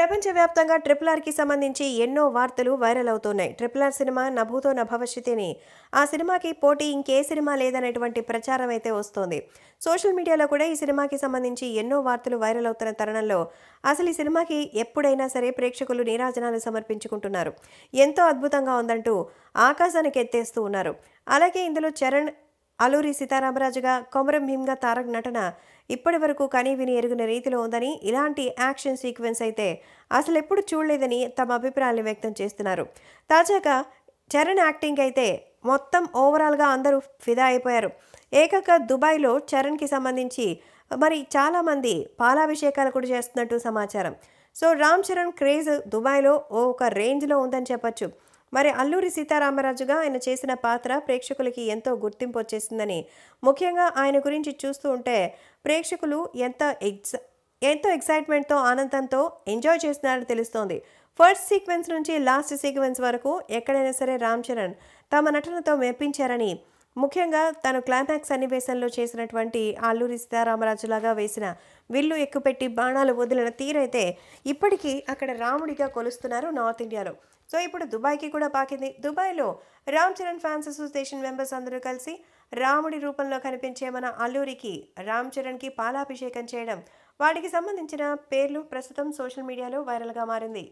ప్రపంచవ్యాప్తంగా ట్రిపుల్ ఆర్కి సంబంధించి ఎన్నో వార్తలు వైరల్ అవుతున్నాయి ట్రిపుల్ ఆర్ సినిమా నభూతో నభవిష్యతిని ఆ సినిమాకి పోటీ ఇంకే సినిమా లేదనేటువంటి ప్రచారం అయితే వస్తోంది సోషల్ మీడియాలో కూడా ఈ సినిమాకి సంబంధించి ఎన్నో వార్తలు వైరల్ అవుతున్న తరుణంలో అసలు ఈ సినిమాకి ఎప్పుడైనా సరే ప్రేక్షకులు నీరాజనాలు సమర్పించుకుంటున్నారు ఎంతో అద్భుతంగా ఉందంటూ ఆకాశానికి ఎత్తేస్తూ ఉన్నారు అలాగే ఇందులో చరణ్ అల్లూరి సీతారామరాజుగా కొమరం భీమ్గా తారక్ నటన ఇప్పటి వరకు కనీ విని ఎరుగిన రీతిలో ఉందని ఇలాంటి యాక్షన్ సీక్వెన్స్ అయితే అసలు ఎప్పుడు చూడలేదని తమ అభిప్రాయాలు వ్యక్తం చేస్తున్నారు తాజాగా చరణ్ యాక్టింగ్ అయితే మొత్తం ఓవరాల్గా అందరూ ఫిదా అయిపోయారు ఏకాక దుబాయ్లో చరణ్కి సంబంధించి మరి చాలామంది పాలాభిషేకాలు కూడా చేస్తున్నట్టు సమాచారం సో రామ్ చరణ్ క్రేజ్ దుబాయ్లో ఒక రేంజ్లో ఉందని చెప్పచ్చు మరి అల్లూరి సీతారామరాజుగా ఆయన చేసిన పాత్ర ప్రేక్షకులకి ఎంతో గుర్తింపు వచ్చేసిందని ముఖ్యంగా ఆయన గురించి చూస్తూ ఉంటే ప్రేక్షకులు ఎంత ఎగ్జ ఎంతో ఎక్సైట్మెంట్తో ఆనందంతో ఎంజాయ్ చేస్తున్నారని తెలుస్తోంది ఫస్ట్ సీక్వెన్స్ నుంచి లాస్ట్ సీక్వెన్స్ వరకు ఎక్కడైనా సరే రామ్ చరణ్ తమ నటనతో మెప్పించారని ముఖ్యంగా తను క్లైమాక్స్ సన్నివేశంలో చేసినటువంటి అల్లూరి సీతారామరాజులాగా వేసిన విల్లు ఎక్కుపెట్టి బాణాలు వదిలిన తీరైతే ఇప్పటికీ అక్కడ రాముడిగా కొలుస్తున్నారు నార్త్ ఇండియాలో సో ఇప్పుడు దుబాయ్కి కూడా పాకింది దుబాయ్లో Ram Charan fans association members అందరూ కలిసి రాముడి రూపంలో కనిపించే మన అల్లూరికి రామ్ చరణ్కి పాలాభిషేకం చేయడం వాటికి సంబంధించిన పేర్లు ప్రస్తుతం సోషల్ మీడియాలో వైరల్గా మారింది